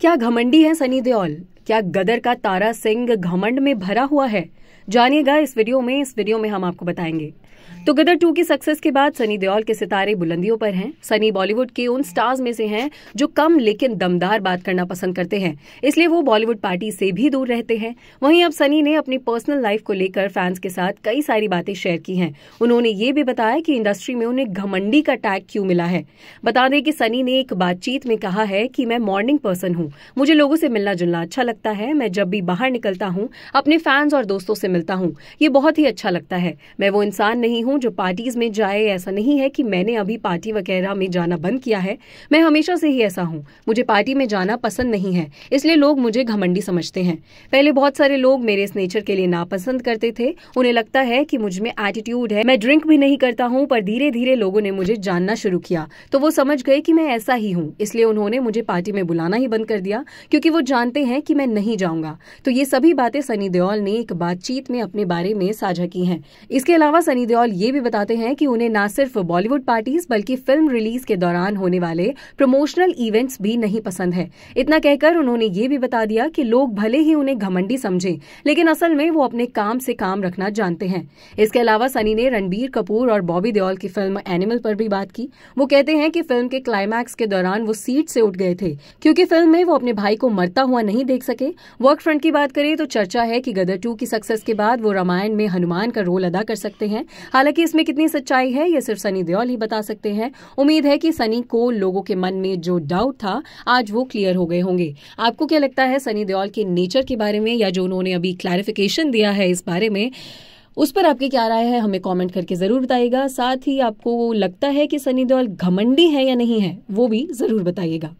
क्या घमंडी है सनी देओल क्या गदर का तारा सिंह घमंड में भरा हुआ है जानिएगा इस वीडियो में इस वीडियो में हम आपको बताएंगे तो गदर टू की सक्सेस के बाद सनी देओल के सितारे बुलंदियों पर हैं सनी बॉलीवुड के उन स्टार्स में से हैं जो कम लेकिन दमदार बात करना पसंद करते हैं इसलिए वो बॉलीवुड पार्टी से भी दूर रहते हैं वहीं अब सनी ने अपनी पर्सनल लाइफ को लेकर फैंस के साथ कई सारी बातें शेयर की हैं उन्होंने ये भी बताया कि इंडस्ट्री में उन्हें घमंडी का टैग क्यों मिला है बता दें कि सनी ने एक बातचीत में कहा है कि मैं मॉर्निंग पर्सन हूँ मुझे लोगों से मिलना जुलना अच्छा लगता है मैं जब भी बाहर निकलता हूँ अपने फैंस और दोस्तों से मिलता हूँ ये बहुत ही अच्छा लगता है मैं वो इंसान नहीं हूँ जो पार्टीज में जाए ऐसा नहीं है कि मैंने अभी पार्टी वगैरह में जाना बंद किया है मैं हमेशा से ही ऐसा हूँ मुझे पार्टी में जाना पसंद नहीं है इसलिए लोग मुझे घमंडी समझते हैं पहले बहुत सारे लोग मेरे इस नेचर के लिए नापसंद करते थे उन्हें लगता है कि मुझ में एटीट्यूड है मैं ड्रिंक भी नहीं करता हूँ पर धीरे धीरे लोगों ने मुझे जानना शुरू किया तो वो समझ गए कि मैं ऐसा ही हूँ इसलिए उन्होंने मुझे पार्टी में बुलाना ही बंद कर दिया क्योंकि वो जानते हैं कि मैं नहीं जाऊंगा तो ये सभी बातें सनी देओल ने एक बातचीत में अपने बारे में साझा की हैं इसके अलावा सनी देओल ये भी बताते हैं कि उन्हें ना सिर्फ बॉलीवुड पार्टीज बल्कि फिल्म रिलीज के दौरान होने वाले प्रमोशनल इवेंट्स भी नहीं पसंद है इतना कहकर उन्होंने ये भी बता दिया कि लोग भले ही उन्हें घमंडी समझें लेकिन असल में वो अपने काम से काम रखना जानते हैं इसके अलावा सनी ने रणबीर कपूर और बॉबी देओल की फिल्म एनिमल पर भी बात की वो कहते हैं कि फिल्म के क्लाइमैक्स के दौरान वो सीट से उठ गए थे क्योंकि फिल्म में वो अपने भाई को मरता हुआ नहीं देख सके वर्क फ्रंट की बात करें तो चर्चा है कि गदर टू की सक्सेस के बाद वो रामायण में हनुमान का रोल अदा कर सकते हैं हालांकि इसमें कितनी सच्चाई है ये सिर्फ सनी देओल ही बता सकते हैं उम्मीद है कि सनी को लोगों के मन में जो डाउट था आज वो क्लियर हो गए होंगे आपको क्या लगता है सनी देओल के नेचर के बारे में या जो उन्होंने अभी क्लैरिफिकेशन दिया है इस बारे में उस पर आपकी क्या राय है हमें कमेंट करके ज़रूर बताइएगा साथ ही आपको लगता है कि सनी देओल घमंडी है या नहीं है वो भी ज़रूर बताइएगा